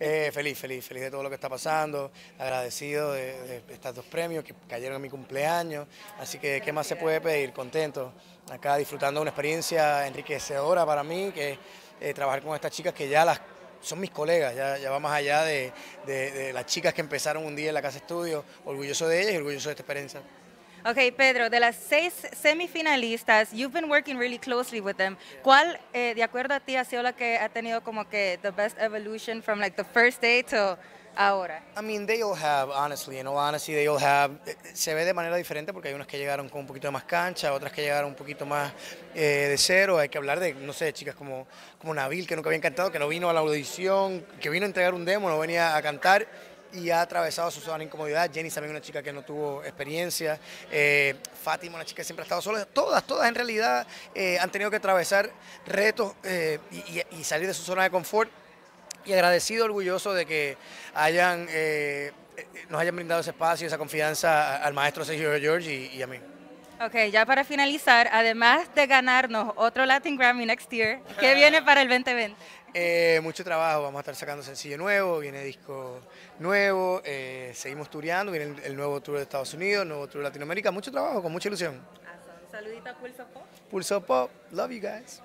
Eh, feliz, feliz, feliz de todo lo que está pasando, agradecido de, estos dos premios que cayeron en mi cumpleaños, así que qué más se puede pedir, contento, acá disfrutando una experiencia enriquecedora para mí, que es eh, trabajar con estas chicas que ya las son mis colegas, ya, ya va más allá de, de las chicas que empezaron un día en la Casa Estudio, orgulloso de ellas y orgulloso de esta experiencia. Okay, Pedro, de las seis semifinalistas, you've been working really closely with them. ¿Cuál, eh, de acuerdo a ti, ha sido la que ha tenido como que the best evolution from like the first day to ahora? I mean, they all have, honestly, in all honesty, they all have. Eh, eh, se ve de manera diferente porque hay unas que llegaron con un poquito más cancha, otras que llegaron un poquito más de cero. Hay que hablar de, no sé, chicas como, como Nabil, que nunca había cantado, que no vino a la audición, que vino a entregar un demo, no venía a cantar y ha atravesado su zona de incomodidad. Jenny también una chica que no tuvo experiencia. Eh, Fátima, una chica que siempre ha estado sola. Todas, todas en realidad eh, han tenido que atravesar retos eh, y, salir de su zona de confort. Y agradecido, orgulloso de que hayan, nos hayan brindado ese espacio, esa confianza al maestro Sergio George y, y a mí. Ok, ya para finalizar, además de ganarnos otro Latin Grammy next year, ¿qué viene para el 2020? Eh, mucho trabajo, vamos a estar sacando sencillo nuevo, viene disco nuevo, eh, seguimos tureando, viene el, nuevo tour de Estados Unidos, nuevo tour de Latinoamérica, mucho trabajo, con mucha ilusión. Saludita a Pulso Pop. Pulso Pop, love you guys.